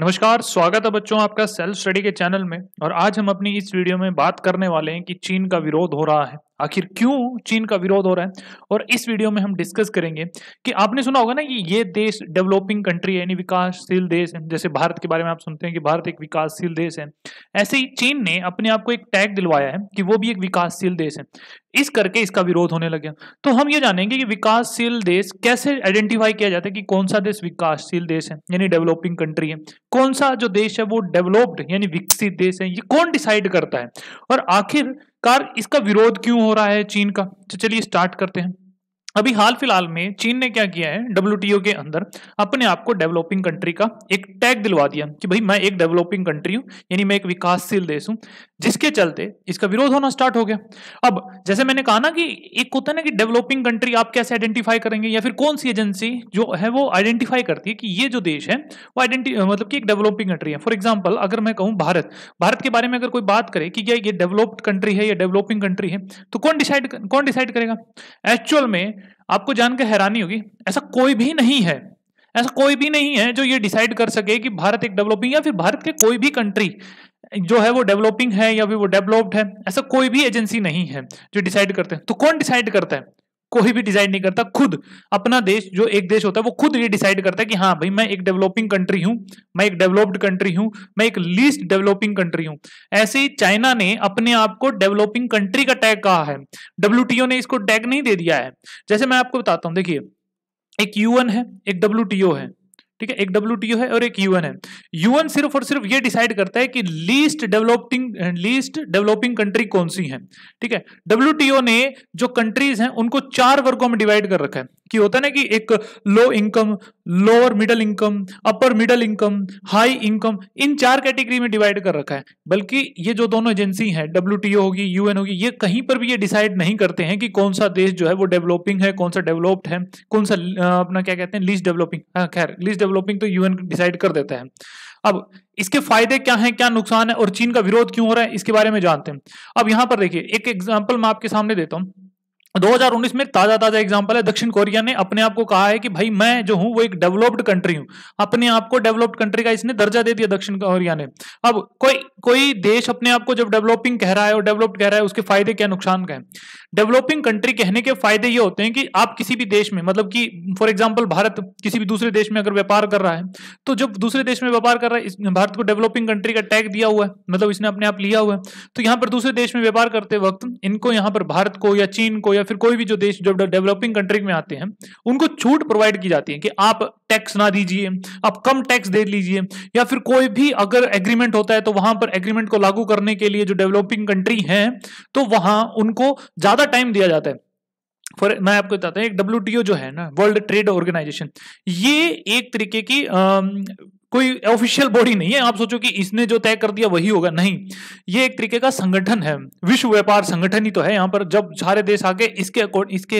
नमस्कार स्वागत है बच्चों आपका सेल्फ स्टडी के चैनल में और आज हम अपनी इस वीडियो में बात करने वाले हैं कि चीन का विरोध हो रहा है आखिर क्यों चीन का विरोध हो रहा है और इस वीडियो में हम डिस्कस करेंगे कि आपने सुना होगा ना कि ये देश डेवलपिंग कंट्री है यानी विकासशील देश है जैसे भारत के बारे में आप सुनते हैं कि भारत एक विकासशील देश है ऐसे ही चीन ने अपने आप को एक टैग दिलवाया है कि वो भी एक विकासशील देश है इस करके इसका विरोध होने लगे तो हम ये जानेंगे कि विकासशील देश कैसे आइडेंटिफाई किया जाता है कि कौन सा देश विकासशील देश है यानी डेवलपिंग कंट्री है कौन सा जो देश है वो डेवलप्ड यानी विकसित देश है ये कौन डिसाइड करता है और आखिर कार इसका विरोध क्यों हो रहा है चीन का तो चलिए स्टार्ट करते हैं अभी हाल फिलहाल में चीन ने क्या किया है डब्ल्यू के अंदर अपने आप को डेवलपिंग कंट्री का एक टैग दिलवा दिया कि भाई मैं एक डेवलपिंग कंट्री हूँ यानी मैं एक विकासशील देश हूँ जिसके चलते इसका विरोध होना स्टार्ट हो गया अब जैसे मैंने कहा ना कि एक होता है ना कि डेवलपिंग कंट्री आप कैसे आइडेंटिफाई करेंगे या फिर कौन सी एजेंसी जो है वो आइडेंटिफाई करती है कि ये जो देश है वो आइडेंटी मतलब कि एक डेवलपिंग कंट्री है फॉर एग्जाम्पल अगर मैं कहूँ भारत भारत के बारे में अगर कोई बात करे कि क्या ये डेवलप्ड कंट्री है या डेवलपिंग कंट्री है तो कौन डिसाइड कौन डिसाइड करेगा एक्चुअल में आपको जानकर हैरानी होगी ऐसा कोई भी नहीं है ऐसा कोई भी नहीं है जो ये डिसाइड कर सके कि भारत एक डेवलपिंग या फिर भारत के कोई भी कंट्री जो है वो डेवलपिंग है या फिर वो डेवलप्ड है ऐसा कोई भी एजेंसी नहीं है जो डिसाइड करते हैं तो कौन डिसाइड करता है कोई भी डिसाइड नहीं करता खुद अपना देश जो एक देश होता है वो खुद ये डिसाइड करता है कि हाँ भाई मैं एक डेवलपिंग कंट्री हूं मैं एक डेवलप्ड कंट्री हूं मैं एक लीस्ट डेवलपिंग कंट्री हूं ऐसे ही चाइना ने अपने आप को डेवलपिंग कंट्री का टैग कहा है डब्ल्यू ने इसको टैग नहीं दे दिया है जैसे मैं आपको बताता हूँ देखिए एक यूएन है एक डब्ल्यू है ठीक है एक डब्ल्यू है और एक यूएन है यूएन सिर्फ और सिर्फ ये डिसाइड करता है कि least developing least developing country कौन सी है ठीक है डब्ल्यू ने जो कंट्रीज हैं उनको चार वर्गों में डिवाइड कर रखा है कि होता है ना कि एक low income lower middle income upper middle income high income इन चार कैटेगरी में डिवाइड कर रखा है बल्कि ये जो दोनों एजेंसी हैं डब्ल्यू होगी यूएन होगी ये कहीं पर भी ये डिसाइड नहीं करते हैं कि कौन सा देश जो है वो डेवलपिंग है कौन सा डेवलप्ड है कौन सा अपना क्या कहते हैं लीज डेवलपिंग खैर लीज डेवलपिंग तो यूएन डिसाइड कर देता है अब इसके फायदे क्या हैं क्या नुकसान है और चीन का विरोध क्यों हो रहा है इसके बारे में जानते हैं अब यहां पर देखिए एक एग्जाम्पल मैं आपके सामने देता हूं 2019 में ताजा ताजा एग्जाम्पल है दक्षिण कोरिया ने अपने आप को कहा है कि भाई मैं जो हूं वो एक डेवलप्ड कंट्री हूं अपने आप को डेवलप्ड कंट्री का इसने दर्जा दे दिया दक्षिण कोरिया ने अब कोई कोई देश अपने आप को जब डेवलपिंग कह रहा है और डेवलप्ड कह रहा है उसके फायदे क्या नुकसान क्या है डेवलपिंग कंट्री कहने के फायदे ये होते हैं कि आप किसी भी देश में मतलब कि फॉर एग्जाम्पल भारत किसी भी दूसरे देश में अगर व्यापार कर रहा है तो जब दूसरे देश में व्यापार कर रहा है इस भारत को डेवलपिंग कंट्री का टैग दिया हुआ है मतलब इसने अपने आप लिया हुआ है तो यहाँ पर दूसरे देश में व्यापार करते वक्त इनको यहाँ पर भारत को या चीन को या फिर कोई भी जो देश जो डेवलपिंग कंट्री में आते हैं उनको छूट प्रोवाइड की जाती है कि आप टैक्स ना दीजिए आप कम टैक्स दे लीजिए या फिर कोई भी अगर एग्रीमेंट होता है तो वहां पर पर एग्रीमेंट को लागू करने के लिए जो डेवलपिंग कंट्री हैं तो वहां उनको ज्यादा टाइम दिया जाता है फॉर मैं आपको बताता हूँ एक डब्ल्यू जो है ना वर्ल्ड ट्रेड ऑर्गेनाइजेशन ये एक तरीके की कोई ऑफिशियल बॉडी नहीं है आप सोचो कि इसने जो तय कर दिया वही होगा नहीं ये एक तरीके का संगठन है विश्व व्यापार संगठन ही तो है यहाँ पर जब सारे देश आके इसके इसके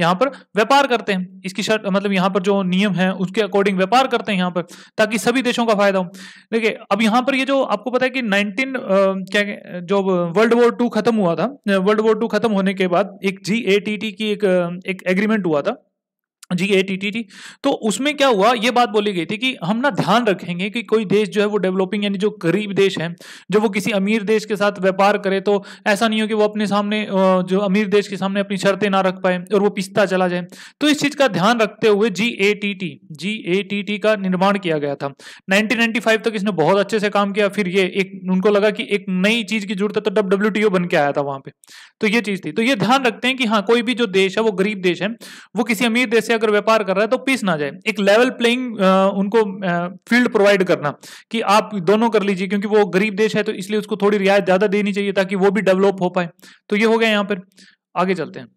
यहाँ पर व्यापार करते हैं इसकी शर्त मतलब यहाँ पर जो नियम है उसके अकॉर्डिंग व्यापार करते हैं यहाँ पर ताकि सभी देशों का फायदा हो देखिए अब यहाँ पर ये जो आपको पता है कि नाइनटीन क्या जो वर्ल्ड वॉर टू खत्म हुआ था वर्ल्ड वॉर टू खत्म होने के बाद एक जी की एक एग्रीमेंट हुआ था G A T T T तो उसमें क्या हुआ ये बात बोली गई थी कि हम ना ध्यान रखेंगे कि कोई देश जो है वो डेवलपिंग यानी जो गरीब देश है जब वो किसी अमीर देश के साथ व्यापार करे तो ऐसा नहीं हो कि वो अपने सामने जो अमीर देश के सामने अपनी शर्तें ना रख पाए और वो पिसता चला जाए तो इस चीज़ का ध्यान रखते हुए G A T T G A T T का निर्माण किया गया था नाइनटीन तक इसने बहुत अच्छे से काम किया फिर ये एक उनको लगा कि एक नई चीज़ की जरूरत है तो डब्ल्यू टी ओ बन के आया था वहां पर तो ये चीज़ थी तो ये ध्यान रखते हैं कि हाँ कोई भी जो देश है वो गरीब देश है वो किसी अमीर देश से अगर व्यापार कर रहा है तो पीस ना जाए एक लेवल प्लेइंग उनको फील्ड प्रोवाइड करना कि आप दोनों कर लीजिए क्योंकि वो गरीब देश है तो इसलिए उसको थोड़ी रियायत ज्यादा देनी चाहिए ताकि वो भी डेवलप हो पाए तो ये हो गया यहाँ पर आगे चलते हैं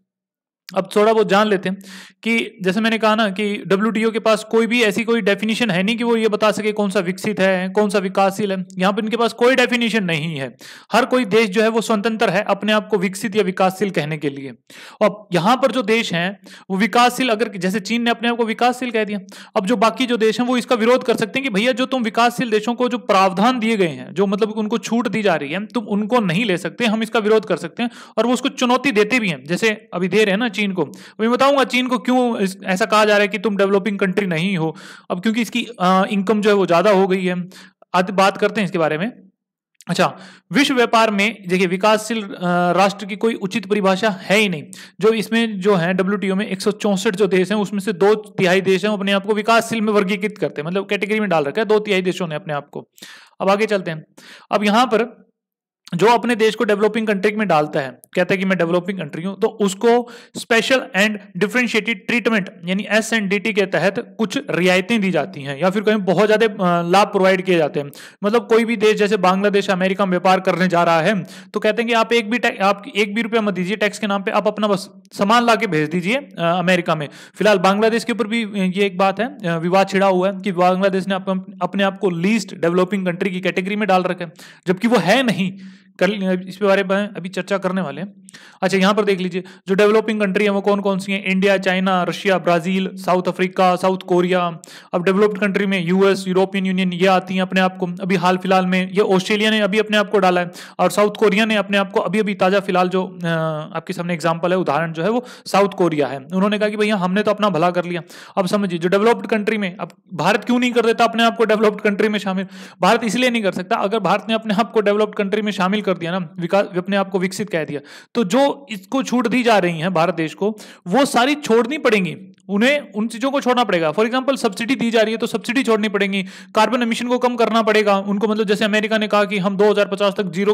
अब थोड़ा बहुत जान लेते हैं कि जैसे मैंने कहा ना कि डब्ल्यू के पास कोई भी ऐसी कोई डेफिनेशन है नहीं कि वो ये बता सके कौन सा विकसित है कौन सा विकासशील है यहाँ पर इनके पास कोई डेफिनेशन नहीं है हर कोई देश जो है वो स्वतंत्र है अपने आप को विकसित या विकासशील कहने के लिए अब यहाँ पर जो देश है वो विकासशील अगर जैसे चीन ने अपने आप को विकासशील कह दिया अब जो बाकी जो देश है वो इसका विरोध कर सकते हैं कि भैया जो तुम विकासशील देशों को जो प्रावधान दिए गए हैं जो मतलब उनको छूट दी जा रही है तुम उनको नहीं ले सकते हम इसका विरोध कर सकते हैं और वो उसको चुनौती देते भी हैं जैसे अभी दे रहे हैं ना चीन को मैं बताऊंगा चीन को क्यों ऐसा कहा जा रहा है कि तुम डेवलपिंग कंट्री नहीं हो अब क्योंकि इसकी इनकम जो है वो ज़्यादा हो गई है आज बात करते हैं इसके बारे में अच्छा विश्व व्यापार में देखिए विकासशील राष्ट्र की कोई उचित परिभाषा है ही नहीं जो इसमें जो है डब्ल्यू में एक जो देश हैं उसमें से दो तिहाई देश हैं अपने आप को विकासशील में वर्गीकृत करते हैं मतलब कैटेगरी में डाल रखा है दो तिहाई देशों ने अपने आप को अब आगे चलते हैं अब यहां पर जो अपने देश को डेवलपिंग कंट्री में डालता है कहता है कि मैं डेवलपिंग कंट्री हूं तो उसको स्पेशल एंड डिफ्रेंशिएटेड ट्रीटमेंट यानी एस एंड डी टी के तहत कुछ रियायतें दी जाती हैं या फिर कहीं बहुत ज्यादा लाभ प्रोवाइड किए जाते हैं मतलब कोई भी देश जैसे बांग्लादेश अमेरिका में व्यापार करने जा रहा है तो कहते हैं कि आप एक भी आप एक भी रुपया मत दीजिए टैक्स के नाम पर आप अपना बस सामान ला भेज दीजिए अमेरिका में फिलहाल बांग्लादेश के ऊपर भी ये एक बात है विवाद छिड़ा हुआ है कि बांग्लादेश ने अपने आप को लीस्ट डेवलपिंग कंट्री की कैटेगरी में डाल रखा है जबकि वो है नहीं कर इस बारे में अभी चर्चा करने वाले हैं अच्छा यहाँ पर देख लीजिए जो डेवलपिंग कंट्री है वो कौन कौन सी है India China Russia Brazil South Africa South Korea अब डेवलप्ड कंट्री में यूएस यूरोपियन यूनियन ये आती हैं अपने आप को अभी हाल फिलहाल में ये ऑस्ट्रेलिया ने अभी अपने आप को डाला है और साउथ कोरिया ने अपने आप को अभी अभी ताज़ा फिलहाल जो आपके सामने एग्जाम्पल है उदाहरण जो है वो साउथ कोरिया है उन्होंने कहा कि भैया हमने तो अपना भला कर लिया अब समझिए जो डेवलप्ड कंट्री में अब भारत क्यों नहीं कर देता अपने आप को डेवलप्ड कंट्री में शामिल भारत इसलिए नहीं कर सकता अगर भारत ने अपने आप को डेवलप्ड कंट्री में शामिल कर दिया ना विकास अपने आप को विकसित कह दिया तो जो इसको छूट दी जा रही है भारत देश को वो सारी छोड़नी पड़ेंगी उन्हें उन चीजों को छोड़ना पड़ेगा फॉर एग्जाम्पल सब्सिडी दी जा रही है तो सब्सिडी छोड़नी पड़ेगी कार्बन एमिशन को कम करना पड़ेगा उनको मतलब जैसे अमेरिका ने कहा कि हम 2050 तक जीरो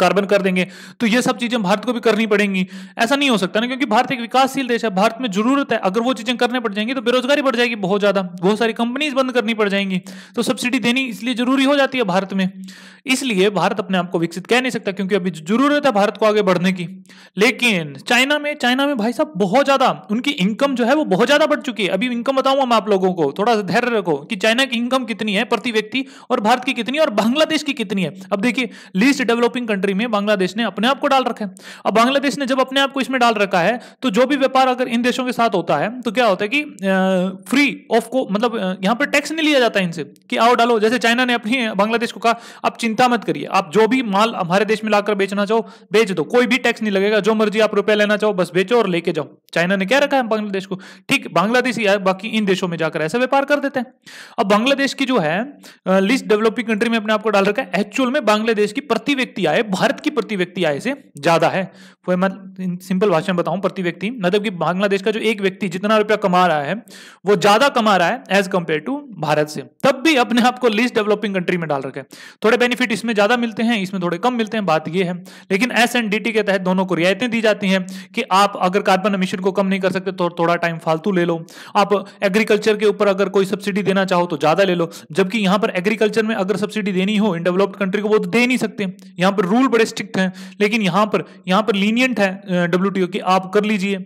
कार्बन कर देंगे तो ये सब चीजें भारत को भी करनी पड़ेंगी ऐसा नहीं हो सकता ना क्योंकि भारत एक विकासशील देश है भारत में जरूरत है अगर वो चीजें करने पड़ जाएंगी तो बेरोजगारी बढ़ जाएगी बहुत ज्यादा बहुत सारी कंपनीज बंद करनी पड़ जाएंगी तो सब्सिडी देनी इसलिए जरूरी हो जाती है भारत में इसलिए भारत अपने आप को विकसित कह नहीं सकता क्योंकि अभी जरूरत है भारत को आगे बढ़ने की लेकिन चाइना में चाइना में भाई साहब बहुत ज्यादा उनकी इनकम जो है वो बहुत ज्यादा बढ़ चुकी है अभी इनकम बताऊंगा मैं आप लोगों को थोड़ा सा धैर्य रखो कि चाइना की इनकम कितनी है प्रति व्यक्ति और भारत की कितनी और बांग्लादेश की कितनी है अब देखिए लीस्ट डेवलपिंग कंट्री में बांग्लादेश ने अपने आप को डाल रखा है अब बांग्लादेश ने जब अपने आप को इसमें डाल रखा है तो जो भी व्यापार अगर इन देशों के साथ होता है तो क्या होता है कि फ्री ऑफ को मतलब यहां पर टैक्स नहीं लिया जाता इनसे कि आओ डालो जैसे चाइना ने अपनी बांग्लादेश को कहा आप चिंता मत करिए आप जो भी माल हमारे देश में लाकर बेचना चाहो बेच दो कोई भी टैक्स नहीं लगेगा जो मर्जी आप रुपया लेना चाहो बस बेचो और लेके जाओ चाइना ने क्या रखा है बांग्लादेश को ठीक बांग्लादेश ही बाकी इन देशों में जाकर ऐसा व्यापार कर देते हैं अब बांग्लादेश की जो है लिस्ट डेवलपिंग कंट्री में अपने आप को डाल रखा है एक्चुअल में बांग्लादेश की प्रति व्यक्ति आए भारत की प्रति व्यक्ति आय से ज्यादा है वो मैं सिंपल भाषा में बताऊं प्रति व्यक्ति मतलब कि बांग्लादेश का जो एक व्यक्ति जितना रुपया कमा रहा है वो ज्यादा कमा रहा है एज कंपेयर टू भारत से तब भी अपने आप को लीस्ट डेवलपिंग कंट्री में डाल रखे थोड़े बेनिफिट इसमें ज्यादा मिलते हैं इसमें थोड़े कम मिलते हैं बात यह है लेकिन एस एंड के तहत दोनों को रियायतें दी जाती हैं कि आप अगर कार्बन अमिशन को कम नहीं कर सकते तो थोड़ा टाइम फालतू ले लो आप एग्रीकल्चर के ऊपर अगर कोई सब्सिडी देना चाहो तो ज्यादा ले लो जबकि यहां पर एग्रीकल्चर में अगर सब्सिडी देनी हो इन डेवलप्ड कंट्री को वो तो दे नहीं सकते यहां पर रूल बड़े स्ट्रिक्ट हैं लेकिन यहाँ पर यहाँ पर लीनियंट है डब्ल्यू की आप कर लीजिए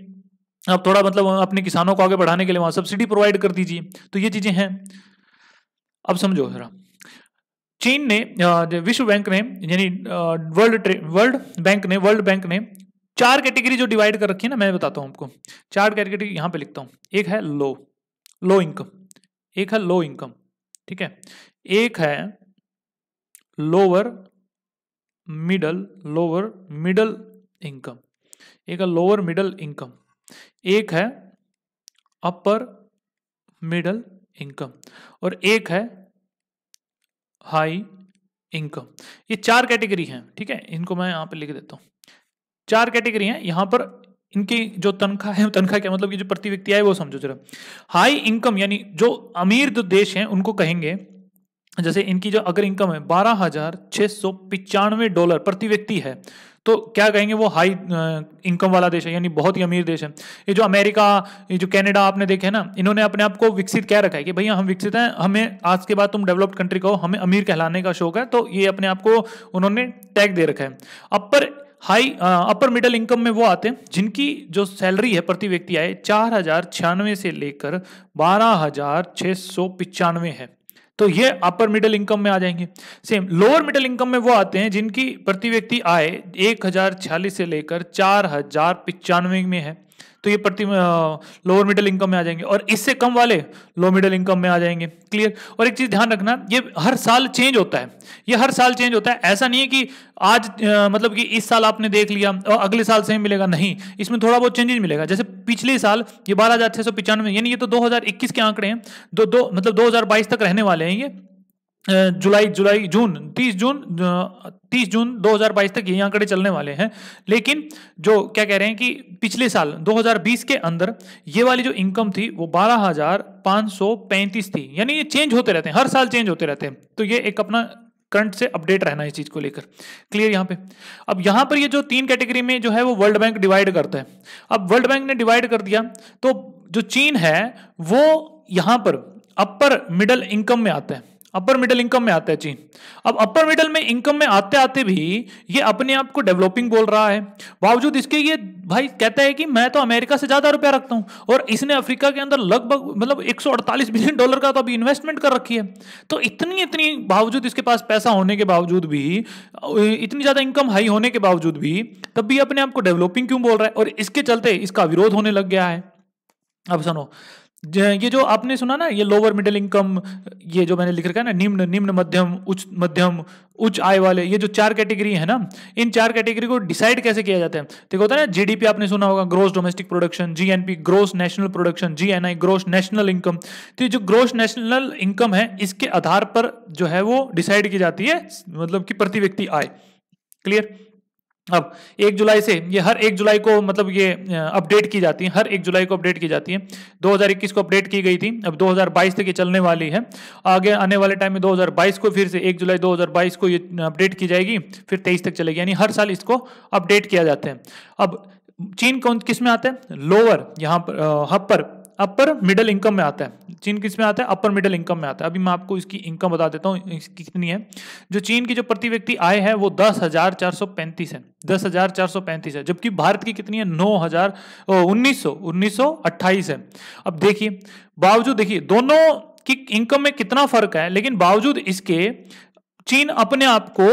आप थोड़ा मतलब अपने किसानों को आगे बढ़ाने के लिए वहां सब्सिडी प्रोवाइड कर दीजिए तो ये चीजें हैं अब समझो जरा चीन ने विश्व बैंक ने यानी वर्ल्ड वर्ल्ड बैंक ने वर्ल्ड बैंक ने चार कैटेगरी जो डिवाइड कर रखी है ना मैं बताता हूं आपको चार कैटेगरी यहां पे लिखता हूं एक है लो लो इनकम एक है लो इनकम ठीक है एक है lower middle lower middle income एक है लोअर मिडल इनकम एक है अपर मिडल इनकम और एक है हाई इनकम ये चार कैटेगरी हैं ठीक है इनको मैं यहाँ पे लिख देता हूँ चार कैटेगरी हैं यहाँ पर इनकी जो तनख्वाह है तनख्वाह क्या मतलब ये जो प्रति व्यक्ति आए वो समझो जरा हाई इनकम यानी जो अमीर जो देश हैं उनको कहेंगे जैसे इनकी जो अगर इनकम है बारह हजार छः सौ पिचानवे डॉलर प्रति व्यक्ति है तो क्या कहेंगे वो हाई इनकम वाला देश है यानी बहुत ही अमीर देश है ये जो अमेरिका ये जो कनाडा आपने देखे है ना इन्होंने अपने आप को विकसित क्या रखा है कि भैया हम विकसित हैं हमें आज के बाद तुम डेवलप्ड कंट्री कहो हमें अमीर कहलाने का शौक है तो ये अपने आप को उन्होंने टैग दे रखा है upper high upper middle income में वो आते हैं जिनकी जो सैलरी है प्रति व्यक्ति आए चार हजार छियानवे से लेकर बारह हजार छः सौ पिचानवे है तो ये अपर मिडिल इनकम में आ जाएंगे सेम लोअर मिडिल इनकम में वो आते हैं जिनकी प्रति व्यक्ति आय एक हजार छियालीस से लेकर चार हजार पिचानवे में है तो ये प्रति लोअर मिडिल इनकम में आ जाएंगे और इससे कम वाले लो मिडिल इनकम में आ जाएंगे क्लियर और एक चीज़ ध्यान रखना ये हर साल चेंज होता है ये हर साल चेंज होता है ऐसा नहीं है कि आज मतलब कि इस साल आपने देख लिया और अगले साल से मिलेगा नहीं इसमें थोड़ा बहुत चेंजेज मिलेगा जैसे पिछले साल ये बारह हज़ार छह सौ पचानवे यानी ये तो इक्कीस के आंकड़े हैं दो दो मतलब बाईस तक रहने वाले हैं ये जुलाई जुलाई जून 30 जून 30 जून 2022 तक ये आंकड़े चलने वाले हैं लेकिन जो क्या कह रहे हैं कि पिछले साल 2020 के अंदर ये वाली जो इनकम थी वो बारह हजार पाँच सौ पैंतीस थी यानी ये चेंज होते रहते हैं हर साल चेंज होते रहते हैं तो ये एक अपना करंट से अपडेट रहना इस चीज को लेकर क्लियर यहाँ पे अब यहाँ पर ये जो तीन कैटेगरी में जो है वो वर्ल्ड बैंक डिवाइड करता है अब वर्ल्ड बैंक ने डिवाइड कर दिया तो जो चीन है वो यहाँ पर अपर मिडल इनकम में आता है अपर मिडिल इनकम में आता है चीन अब अपर मिडिल में इनकम में आते आते भी ये अपने आप को डेवलपिंग बोल रहा है बावजूद इसके ये भाई कहता है कि मैं तो अमेरिका से ज़्यादा रुपया रखता हूं और इसने अफ्रीका के अंदर लगभग मतलब 148 बिलियन डॉलर का तो अभी इन्वेस्टमेंट कर रखी है तो इतनी इतनी बावजूद इसके पास पैसा होने के बावजूद भी इतनी ज़्यादा इनकम हाई होने के बावजूद भी तब भी अपने आप को डेवलपिंग क्यों बोल रहा है और इसके चलते इसका विरोध होने लग गया है अब सुनो ये जो आपने सुना ना ये लोअर मिडिल इनकम ये जो मैंने लिख रखा है ना निम्न निम्न मध्यम उच्च मध्यम उच्च आय वाले ये जो चार कैटेगरी है ना इन चार कैटेगरी को डिसाइड कैसे किया जाता है देखो होता है ना जीडीपी आपने सुना होगा gross domestic production GNP gross national production GNI gross national income तो ये जो ग्रोस नेशनल इनकम है इसके आधार पर जो है वो डिसाइड की जाती है मतलब कि प्रति व्यक्ति आय क्लियर अब एक जुलाई से ये हर एक जुलाई को मतलब ये अपडेट की जाती है हर एक जुलाई को अपडेट की जाती है 2021 को अपडेट की गई थी अब 2022 तक ये चलने वाली है आगे आने वाले टाइम में 2022 को फिर से एक जुलाई 2022 को ये अपडेट की जाएगी फिर 23 तक चलेगी यानी हर साल इसको अपडेट किया जाता है अब चीन कौन किस में आता है लोअर यहाँ पर हब पर अपर मिडिल इनकम में आता है चीन किस में आता है अपर मिडिल इनकम में आता है अभी मैं आपको इसकी इनकम बता देता हूँ इसकी कितनी है जो चीन की जो प्रति व्यक्ति आय है वो दस हजार चार सौ पैंतीस है दस हजार चार सौ पैंतीस है जबकि भारत की कितनी है नौ हजार उन्नीस सौ उन्नीस सौ अट्ठाईस है अब देखिए बावजूद देखिए दोनों की इनकम में कितना फर्क है लेकिन बावजूद इसके चीन अपने आप को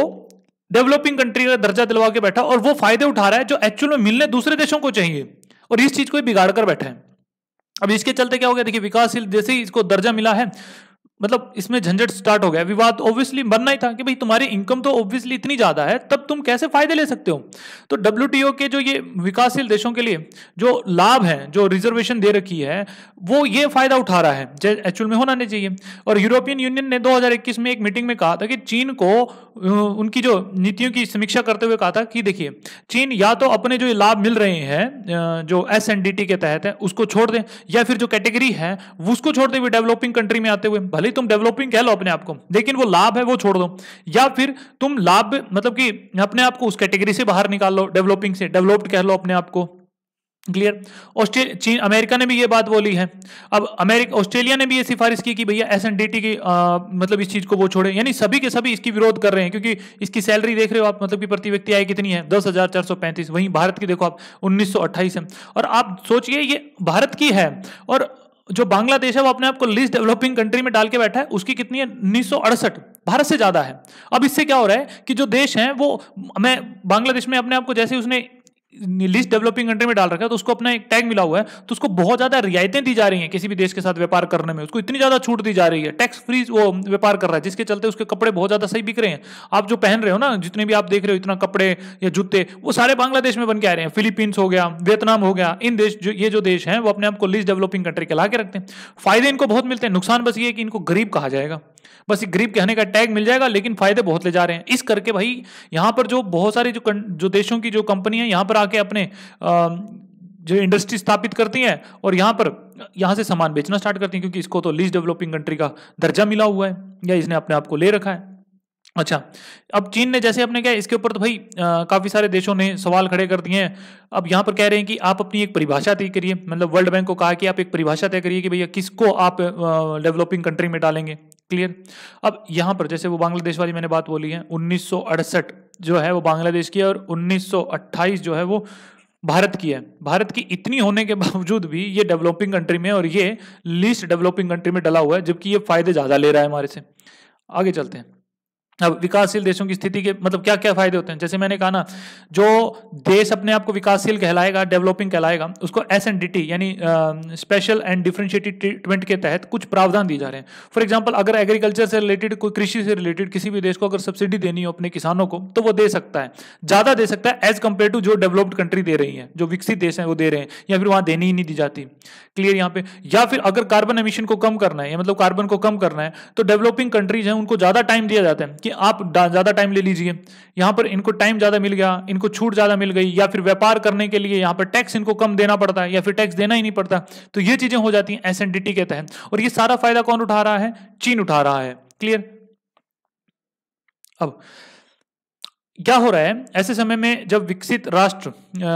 डेवलपिंग कंट्री का दर्जा दिलवा के बैठा और वो फायदे उठा रहा है जो एक्चुअल में मिलने दूसरे देशों को चाहिए और इस चीज को बिगाड़ कर बैठा है अब इसके चलते क्या हो गया देखिए विकासशील देश ही इसको दर्जा मिला है मतलब इसमें झंझट स्टार्ट हो गया विवाद ऑब्वियसली बनना ही था कि भाई तुम्हारी इनकम तो ऑब्वियसली इतनी ज़्यादा है तब तुम कैसे फायदे ले सकते हो तो डब्ल्यू के जो ये विकासशील देशों के लिए जो लाभ है जो रिजर्वेशन दे रखी है वो ये फायदा उठा रहा है एक्चुअल में होना नहीं चाहिए और यूरोपियन यूनियन ने दो में एक मीटिंग में कहा था कि चीन को उनकी जो नीतियों की समीक्षा करते हुए कहा था कि देखिए चीन या तो अपने जो लाभ मिल रहे हैं जो एस के तहत है उसको छोड़ दें या फिर जो कैटेगरी है उसको छोड़ते हुए डेवलपिंग कंट्री में आते हुए भले भले तुम डेवलपिंग कह लो अपने आप को लेकिन वो लाभ है वो छोड़ दो या फिर तुम लाभ मतलब कि अपने आप को उस कैटेगरी से बाहर निकाल लो डेवलपिंग से डेवलप्ड कह लो अपने आप को क्लियर ऑस्ट्रेलिया चीन अमेरिका ने भी ये बात बोली है अब अमेरिका ऑस्ट्रेलिया ने भी ये सिफारिश की कि भैया एस एन डी टी की आ, मतलब इस चीज़ को वो छोड़े यानी सभी के सभी इसकी विरोध कर रहे हैं क्योंकि इसकी सैलरी देख रहे हो आप मतलब कि प्रति व्यक्ति आय कितनी है दस हज़ार चार सौ पैंतीस वहीं भारत की देखो आप उन्नीस सौ अट्ठाईस है और आप सोचिए ये भारत की है और जो बांग्लादेश है वो अपने आप को लीस्ट डेवलपिंग कंट्री में डाल के बैठा है उसकी कितनी है उन्नीस भारत से ज्यादा है अब इससे क्या हो रहा है कि जो देश है वो मैं बांग्लादेश में अपने आप को जैसे उसने लिस्ट डेवलपिंग कंट्री में डाल रखा है तो उसको अपना एक टैग मिला हुआ है तो उसको बहुत ज्यादा रियायतें दी जा रही हैं किसी भी देश के साथ व्यापार करने में उसको इतनी ज्यादा छूट दी जा रही है टैक्स फ्री वो व्यापार कर रहा है जिसके चलते उसके कपड़े बहुत ज्यादा सही बिक रहे हैं आप जो पहन रहे हो ना जितने भी आप देख रहे हो इतना कपड़े या जूते वो सारे बांग्लादेश में बन के आ रहे हैं फिलीपींस हो गया वियतनाम हो गया इन देश जो ये जो देश है वो अपने आपको लिस्ट डेवलपिंग कंट्री के ला के रखते हैं फायदे इनको बहुत मिलते हैं नुकसान बस ये कि इनको गरीब कहा जाएगा बस एक गरीब कहने का टैग मिल जाएगा लेकिन फायदे बहुत ले जा रहे हैं इस करके भाई यहाँ पर जो बहुत सारे जो जो देशों की जो कंपनी है यहाँ पर आके अपने आ, जो इंडस्ट्री स्थापित करती हैं और यहाँ पर यहाँ से सामान बेचना स्टार्ट करती हैं क्योंकि इसको तो लीज डेवलपिंग कंट्री का दर्जा मिला हुआ है या इसने अपने आप को ले रखा है अच्छा अब चीन ने जैसे अपने क्या इसके ऊपर तो भाई काफ़ी सारे देशों ने सवाल खड़े कर दिए हैं अब यहाँ पर कह रहे हैं कि आप अपनी एक परिभाषा तय करिए मतलब वर्ल्ड बैंक को कहा कि आप एक परिभाषा तय करिए कि भैया किसको आप डेवलपिंग कंट्री में डालेंगे क्लियर अब यहाँ पर जैसे वो बांग्लादेश वाली मैंने बात बोली है उन्नीस जो है वो बांग्लादेश की है और 1928 जो है वो भारत की है भारत की इतनी होने के बावजूद भी ये डेवलपिंग कंट्री में और ये लीस्ट डेवलपिंग कंट्री में डला हुआ है जबकि ये फायदे ज़्यादा ले रहा है हमारे से आगे चलते हैं अब विकासशील देशों की स्थिति के मतलब क्या क्या फायदे होते हैं जैसे मैंने कहा ना जो देश अपने आप को विकासशील कहलाएगा डेवलपिंग कहलाएगा उसको एस एन डी टी यानी स्पेशल एंड डिफ्रेंशिएटेड ट्रीटमेंट के तहत कुछ प्रावधान दिए जा रहे हैं फॉर एग्जांपल अगर एग्रीकल्चर से रिलेटेड कोई कृषि से रिलेटेड किसी भी देश को अगर सब्सिडी देनी हो अपने किसानों को तो वो दे सकता है ज़्यादा दे सकता है एज कम्पेयर टू जो डेवलप्ड कंट्री दे रही है जो विकसित देश हैं वो दे रहे हैं या फिर वहाँ देनी ही नहीं दी जाती क्लियर यहाँ पे या फिर अगर कार्बन एमिशन को कम करना है मतलब कार्बन को कम करना है तो डेवलपिंग कंट्रीज हैं उनको ज़्यादा टाइम दिया जाता है कि आप ज़्यादा टाइम ले लीजिए यहां पर इनको टाइम ज़्यादा मिल गया इनको छूट ज़्यादा मिल गई या फिर व्यापार करने के लिए यहां पर टैक्स इनको कम देना पड़ता है या फिर टैक्स देना ही नहीं पड़ता तो ये चीज़ें हो जाती हैं एस के तहत और ये सारा फायदा कौन उठा रहा है चीन उठा रहा है क्लियर अब क्या हो रहा है ऐसे समय में जब विकसित राष्ट्र आ,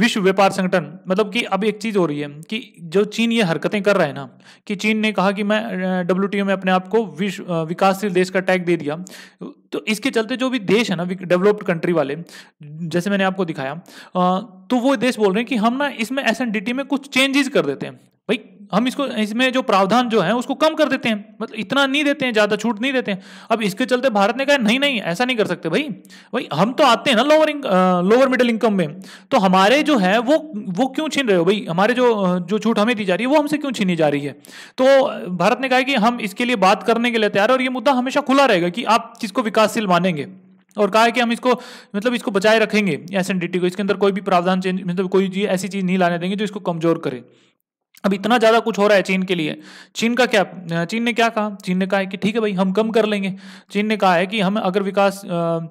विश्व व्यापार संगठन मतलब कि अब एक चीज़ हो रही है कि जो चीन ये हरकतें कर रहा है ना कि चीन ने कहा कि मैं डब्ल्यू में अपने आप को विश्व विकासशील देश का टैग दे दिया तो इसके चलते जो भी देश है ना डेवलप्ड कंट्री वाले जैसे मैंने आपको दिखाया तो वो देश बोल रहे हैं कि हम ना इसमें एस में कुछ चेंजेस कर देते हैं भाई हम इसको इसमें जो प्रावधान जो है उसको कम कर देते हैं मतलब इतना नहीं देते हैं ज़्यादा छूट नहीं देते हैं अब इसके चलते भारत ने कहा नहीं नहीं ऐसा नहीं कर सकते भाई भाई हम तो आते हैं ना लोअर लोअर मिडिल इनकम में तो हमारे जो है वो वो क्यों छीन रहे हो भाई हमारे जो जो छूट हमें दी जा रही है वो हमसे क्यों छीनी जा रही है तो भारत ने कहा कि हम इसके लिए बात करने के लिए तैयार है और ये मुद्दा हमेशा खुला रहेगा कि आप किसको विकासशील मानेंगे और कहा है कि हम इसको मतलब इसको बचाए रखेंगे एस को इसके अंदर कोई भी प्रावधान चेंज मतलब कोई ऐसी चीज़ नहीं लाने देंगे जो इसको कमजोर करे अब इतना ज़्यादा कुछ हो रहा है चीन के लिए चीन का क्या चीन ने क्या कहा चीन ने कहा है कि ठीक है भाई हम कम कर लेंगे चीन ने कहा है कि हम अगर विकास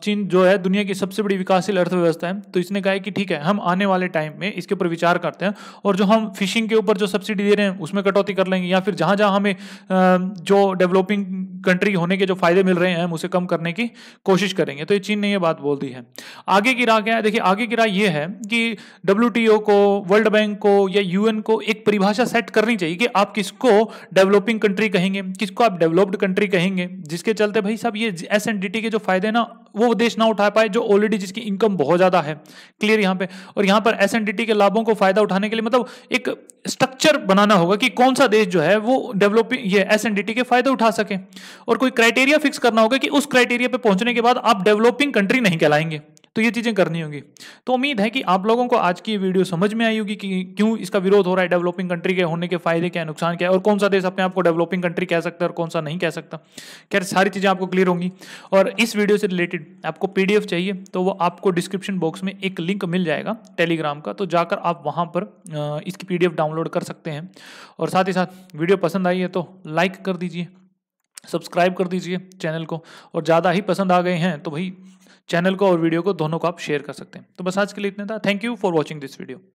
चीन जो है दुनिया की सबसे बड़ी विकासशील अर्थव्यवस्था है तो इसने कहा है कि ठीक है हम आने वाले टाइम में इसके ऊपर विचार करते हैं और जो हम फिशिंग के ऊपर जो सब्सिडी दे रहे हैं उसमें कटौती कर लेंगे या फिर जहां जहां हमें जो डेवलपिंग कंट्री होने के जो फायदे मिल रहे हैं हम उसे कम करने की कोशिश करेंगे तो ये चीन ने ये बात बोल दी है आगे की राह क्या है देखिए आगे की राह ये है कि डब्ल्यू को वर्ल्ड बैंक को या यूएन को एक परिभाषा हमेशा सेट करनी चाहिए कि आप किसको डेवलपिंग कंट्री कहेंगे किसको आप डेवलप्ड कंट्री कहेंगे जिसके चलते भाई साहब ये एस के जो फायदे ना वो देश ना उठा पाए जो ऑलरेडी जिसकी इनकम बहुत ज़्यादा है क्लियर यहाँ पे और यहाँ पर एस के लाभों को फायदा उठाने के लिए मतलब एक स्ट्रक्चर बनाना होगा कि कौन सा देश जो है वो डेवलपिंग ये एस के फायदे उठा सके और कोई क्राइटेरिया फिक्स करना होगा कि उस क्राइटेरिया पे पहुंचने के बाद आप डेवलपिंग कंट्री नहीं कहलाएंगे तो ये चीज़ें करनी होंगी तो उम्मीद है कि आप लोगों को आज की वीडियो समझ में आई होगी कि क्यों इसका विरोध हो रहा है डेवलपिंग कंट्री के होने के फायदे क्या नुकसान क्या है और कौन सा देश अपने आप को डेवलपिंग कंट्री कह सकता है और कौन सा नहीं कह सकता खैर सारी चीज़ें आपको क्लियर होंगी और इस वीडियो से रिलेटेड आपको पी चाहिए तो वो आपको डिस्क्रिप्शन बॉक्स में एक लिंक मिल जाएगा टेलीग्राम का तो जाकर आप वहाँ पर इसकी पी डाउनलोड कर सकते हैं और साथ ही साथ वीडियो पसंद आई है तो लाइक कर दीजिए सब्सक्राइब कर दीजिए चैनल को और ज़्यादा ही पसंद आ गए हैं तो भाई चैनल को और वीडियो को दोनों को आप शेयर कर सकते हैं तो बस आज के लिए इतना था thank you for watching this video